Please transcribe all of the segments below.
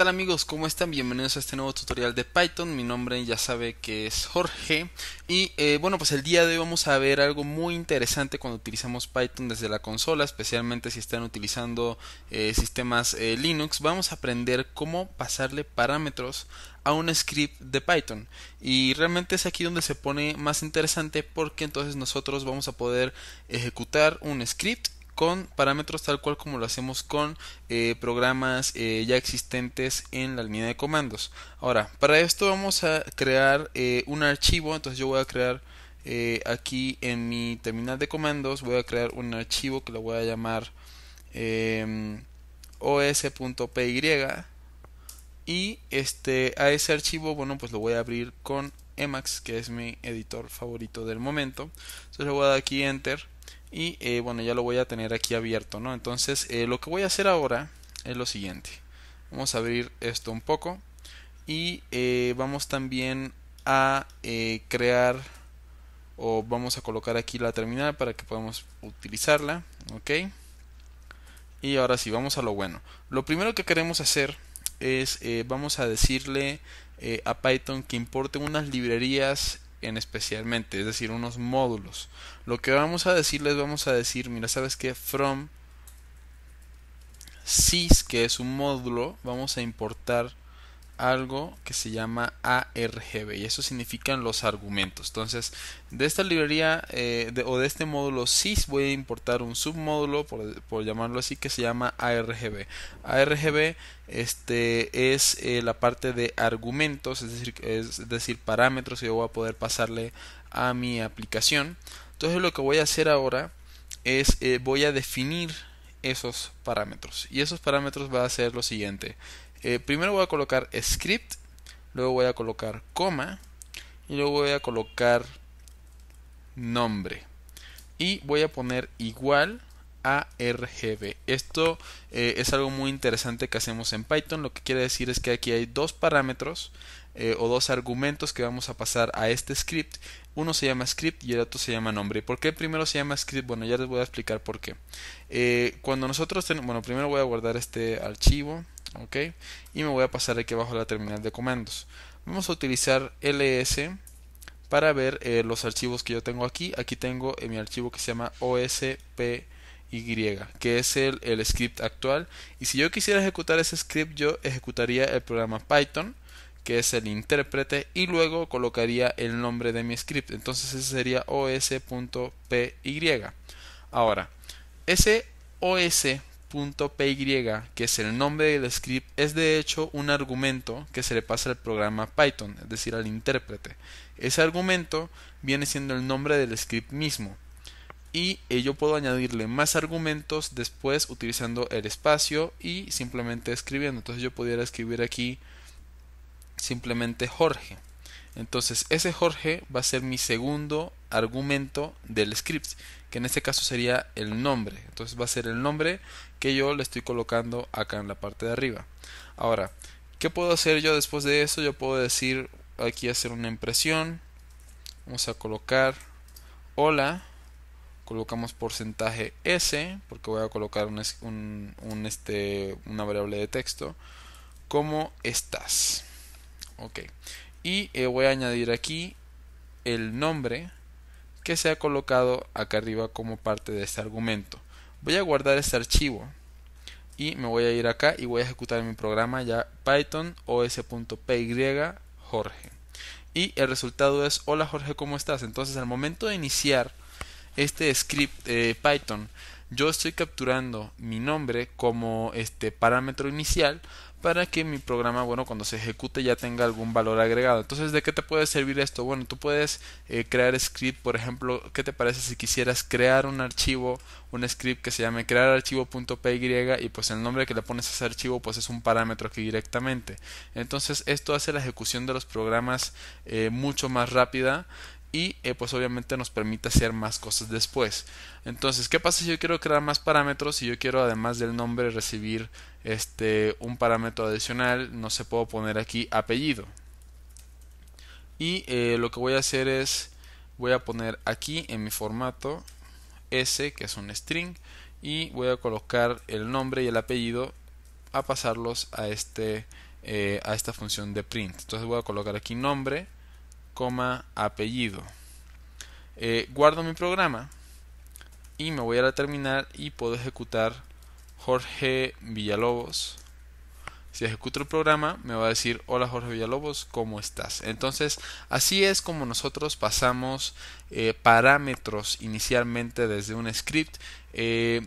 Hola amigos? ¿Cómo están? Bienvenidos a este nuevo tutorial de Python. Mi nombre ya sabe que es Jorge. Y eh, bueno, pues el día de hoy vamos a ver algo muy interesante cuando utilizamos Python desde la consola, especialmente si están utilizando eh, sistemas eh, Linux. Vamos a aprender cómo pasarle parámetros a un script de Python. Y realmente es aquí donde se pone más interesante porque entonces nosotros vamos a poder ejecutar un script con parámetros tal cual como lo hacemos con eh, programas eh, ya existentes en la línea de comandos. Ahora, para esto vamos a crear eh, un archivo, entonces yo voy a crear aquí en mi terminal de comandos, voy a crear un archivo que lo voy a llamar em, os.py y este a ese archivo bueno pues lo voy a abrir con Emacs que es mi editor favorito del momento entonces le voy a dar aquí enter y eh, bueno ya lo voy a tener aquí abierto no entonces eh, lo que voy a hacer ahora es lo siguiente vamos a abrir esto un poco y eh, vamos también a crear o vamos a colocar aquí la terminal para que podamos utilizarla ok y ahora sí vamos a lo bueno lo primero que queremos hacer es vamos a decirle a Python que importe unas librerías en especialmente, es decir, unos módulos. Lo que vamos a decirles vamos a decir, mira, ¿sabes que From sys, que es un módulo, vamos a importar algo que se llama ARGB y eso significan los argumentos. Entonces, de esta librería eh, de, o de este módulo SIS voy a importar un submódulo, por, por llamarlo así, que se llama ARGB. ARGB este, es eh, la parte de argumentos, es decir, es decir, parámetros que yo voy a poder pasarle a mi aplicación. Entonces, lo que voy a hacer ahora es eh, voy a definir esos parámetros y esos parámetros va a ser lo siguiente eh, primero voy a colocar script, luego voy a colocar coma y luego voy a colocar nombre. Y voy a poner igual a RGB. Esto eh, es algo muy interesante que hacemos en Python. Lo que quiere decir es que aquí hay dos parámetros eh, o dos argumentos que vamos a pasar a este script. Uno se llama script y el otro se llama nombre. ¿Por qué primero se llama script? Bueno, ya les voy a explicar por qué. cuando nosotros tenemos... Bueno, primero voy a guardar este archivo ok y me voy a pasar aquí abajo a la terminal de comandos vamos a utilizar ls para ver eh, los archivos que yo tengo aquí aquí tengo eh, mi archivo que se llama ospy que es el, el, script actual y si yo quisiera ejecutar ese script yo ejecutaría el programa python que es el intérprete y luego colocaría el nombre de mi script entonces ese sería os.py ahora ese os .py, que es el nombre del script, es de hecho un argumento que se le pasa al programa Python, es decir, al intérprete. Ese argumento viene siendo el nombre del script mismo. Y eh, yo puedo añadirle más argumentos después utilizando el espacio y simplemente escribiendo. Entonces yo pudiera escribir aquí simplemente Jorge. Entonces ese Jorge va a ser mi segundo argumento del script que en este caso sería el nombre. Entonces va a ser el nombre que yo le estoy colocando acá en la parte de arriba. Ahora, ¿qué puedo hacer yo después de eso? Yo puedo decir aquí hacer una impresión. Vamos a colocar hola. Colocamos porcentaje S porque voy a colocar un, este, una variable de texto. ¿Cómo estás? Ok. Y eh, voy a añadir aquí el nombre que se ha colocado acá arriba como parte de este argumento. Voy a guardar este archivo y me voy a ir acá y voy a ejecutar mi programa ya python os.py jorge y el resultado es hola jorge cómo estás entonces al momento de iniciar este script eh, python yo estoy capturando mi nombre como este parámetro inicial para que mi programa, bueno, cuando se ejecute ya tenga algún valor agregado. Entonces, ¿de qué te puede servir esto? Bueno, tú puedes eh, crear script, por ejemplo, ¿qué te parece si quisieras crear un archivo, un script que se llame crearArchivo.py y pues el nombre que le pones a ese archivo pues es un parámetro aquí directamente. Entonces, esto hace la ejecución de los programas eh, mucho más rápida y eh, pues obviamente nos permite hacer más cosas después. Entonces, ¿qué pasa si yo quiero crear más parámetros? Si yo quiero además del nombre recibir este un parámetro adicional, no se puedo poner aquí apellido. Y eh, lo que voy a hacer es voy a poner aquí en mi formato S, que es un string, y voy a colocar el nombre y el apellido a pasarlos a este eh, a esta función de print. Entonces voy a colocar aquí nombre apellido. Eh, guardo mi programa y me voy a la terminal y puedo ejecutar Jorge Villalobos. Si ejecuto el programa me va a decir hola Jorge Villalobos, ¿cómo estás? Entonces así es como nosotros pasamos eh, parámetros inicialmente desde un script eh,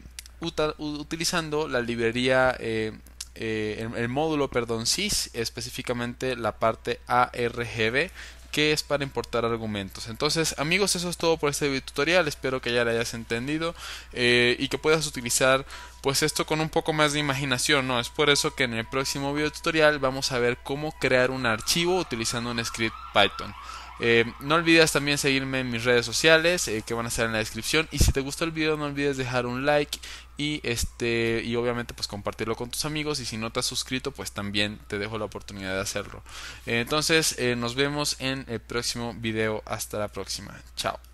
utilizando la librería el, el, módulo, perdón, sys, específicamente la parte ARGB, que es para importar argumentos. Entonces, amigos, eso es todo por este video tutorial. Espero que ya lo hayas entendido eh, y que puedas utilizar pues esto con un poco más de imaginación, ¿no? Es por eso que en el próximo video tutorial vamos a ver cómo crear un archivo utilizando un script Python. Eh, no olvides también seguirme en mis redes sociales eh, que van a estar en la descripción. Y si te gustó el video, no olvides dejar un like y este y obviamente pues compartirlo con tus amigos y si no te has suscrito pues también te dejo la oportunidad de hacerlo entonces eh, nos vemos en el próximo video hasta la próxima chao